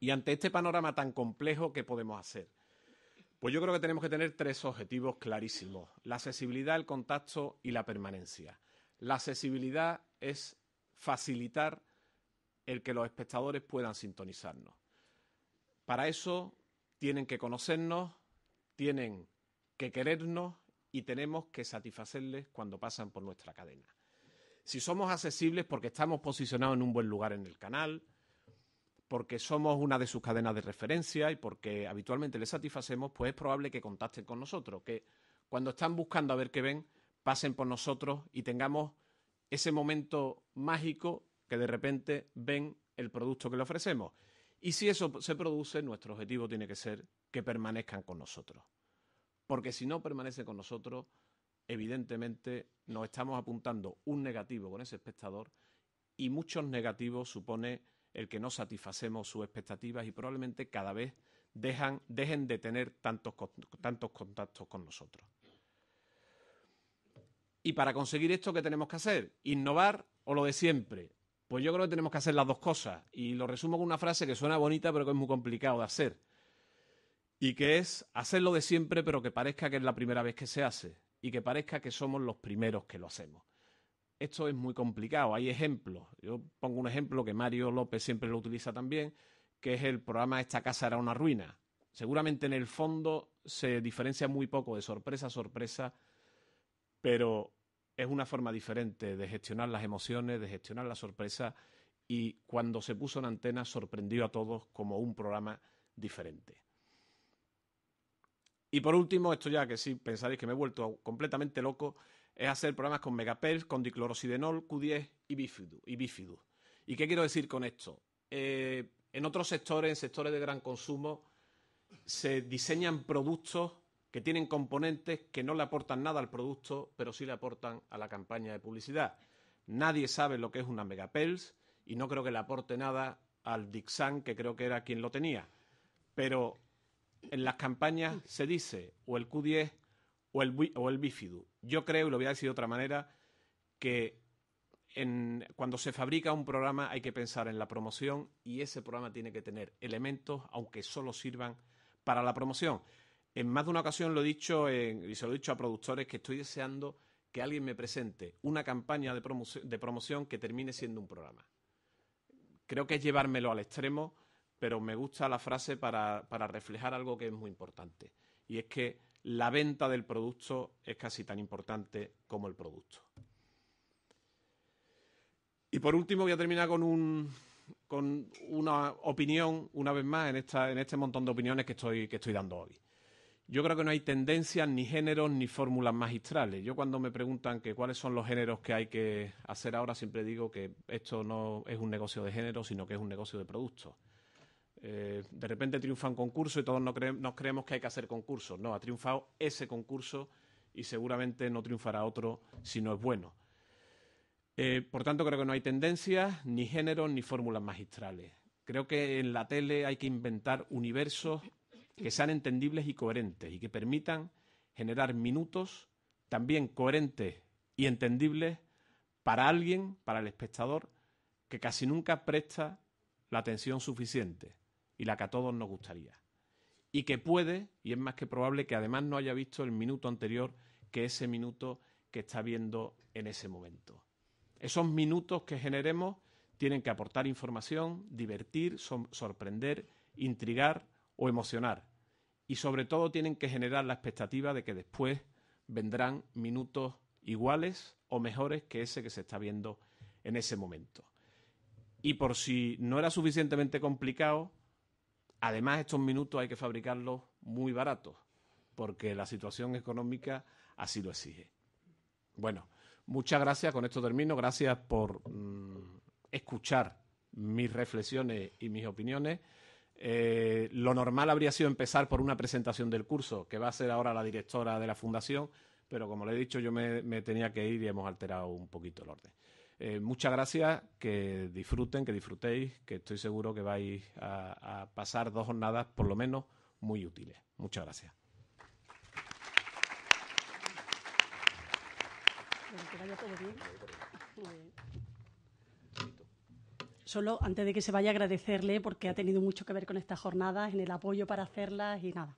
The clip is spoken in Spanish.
Y ante este panorama tan complejo, ¿qué podemos hacer? Pues yo creo que tenemos que tener tres objetivos clarísimos. La accesibilidad, el contacto y la permanencia. La accesibilidad es facilitar el que los espectadores puedan sintonizarnos. Para eso tienen que conocernos, tienen que querernos y tenemos que satisfacerles cuando pasan por nuestra cadena. Si somos accesibles porque estamos posicionados en un buen lugar en el canal, porque somos una de sus cadenas de referencia y porque habitualmente les satisfacemos, pues es probable que contacten con nosotros, que cuando están buscando a ver qué ven, pasen por nosotros y tengamos ese momento mágico que de repente ven el producto que le ofrecemos. Y si eso se produce, nuestro objetivo tiene que ser que permanezcan con nosotros. Porque si no permanece con nosotros, evidentemente nos estamos apuntando un negativo con ese espectador y muchos negativos supone el que no satisfacemos sus expectativas y probablemente cada vez dejen de tener tantos, tantos contactos con nosotros. Y para conseguir esto, ¿qué tenemos que hacer? ¿Innovar o lo de siempre? Pues yo creo que tenemos que hacer las dos cosas. Y lo resumo con una frase que suena bonita, pero que es muy complicado de hacer. Y que es hacer lo de siempre, pero que parezca que es la primera vez que se hace. Y que parezca que somos los primeros que lo hacemos esto es muy complicado. Hay ejemplos. Yo pongo un ejemplo que Mario López siempre lo utiliza también, que es el programa Esta casa era una ruina. Seguramente en el fondo se diferencia muy poco de sorpresa a sorpresa, pero es una forma diferente de gestionar las emociones, de gestionar la sorpresa y cuando se puso en antena sorprendió a todos como un programa diferente. Y por último, esto ya que sí pensaréis que me he vuelto completamente loco, es hacer programas con megapels, con diclorosidenol, Q10 y bifidu, y ¿Y qué quiero decir con esto? Eh, en otros sectores, en sectores de gran consumo, se diseñan productos que tienen componentes que no le aportan nada al producto, pero sí le aportan a la campaña de publicidad. Nadie sabe lo que es una Megapels y no creo que le aporte nada al Dixan, que creo que era quien lo tenía. Pero en las campañas mm. se dice o el Q10 o el, o el Bifidu. Yo creo, y lo voy a decir de otra manera, que cuando se fabrica un programa hay que pensar en la promoción y ese programa tiene que tener elementos, aunque solo sirvan para la promoción. En más de una ocasión lo he dicho y se lo he dicho a productores que estoy deseando que alguien me presente una campaña de, de promoción que termine siendo un programa. Creo que es llevármelo al extremo pero me gusta la frase para, reflejar algo que es muy importante. Y es que la venta del producto es casi tan importante como el producto. Y por último voy a terminar con, un, con una opinión, una vez más, en, esta, en este montón de opiniones que estoy, que estoy dando hoy. Yo creo que no hay tendencias, ni géneros, ni fórmulas magistrales. Yo cuando me preguntan cuáles son los géneros que hay que hacer ahora, siempre digo que esto no es un negocio de género, sino que es un negocio de productos. Eh, de repente triunfa un concurso y todos nos, creemos que hay que hacer concurso. No, ha triunfado ese concurso y seguramente no triunfará otro si no es bueno. Eh, por tanto, creo que no hay tendencias, ni géneros, ni fórmulas magistrales. Creo que en la tele hay que inventar universos que sean entendibles y coherentes y que permitan generar minutos también coherentes y entendibles para alguien, para el espectador, que casi nunca presta la atención suficiente y la que a todos nos gustaría. Y que puede, y es más que probable, que además no haya visto el minuto anterior que ese minuto que está viendo en ese momento. Esos minutos que generemos tienen que aportar información, divertir, sorprender, intrigar o emocionar. Y sobre todo tienen que generar la expectativa de que después vendrán minutos iguales o mejores que ese que se está viendo en ese momento. Y por si no era suficientemente complicado, Además, estos minutos hay que fabricarlos muy baratos, porque la situación económica así lo exige. Bueno, muchas gracias, con esto termino. Gracias por mm, escuchar mis reflexiones y mis opiniones. Eh, lo normal habría sido empezar por una presentación del curso, que va a ser ahora la directora de la Fundación, pero como le he dicho, yo me tenía que ir y hemos alterado un poquito el orden. Eh, muchas gracias, que disfruten, que disfrutéis, que estoy seguro que vais a, pasar dos jornadas por lo menos muy útiles. Muchas gracias. Solo antes de que se vaya a agradecerle porque ha tenido mucho que ver con estas jornadas, en el apoyo para hacerlas y nada.